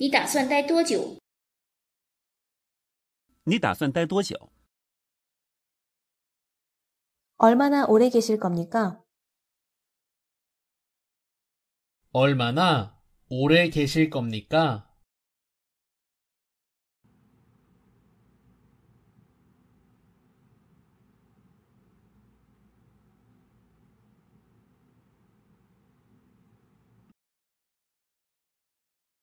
你打算待多久？你打算待多久？ 얼마나 오래 계실 겁니까? 얼마나 오래 계실 겁니까?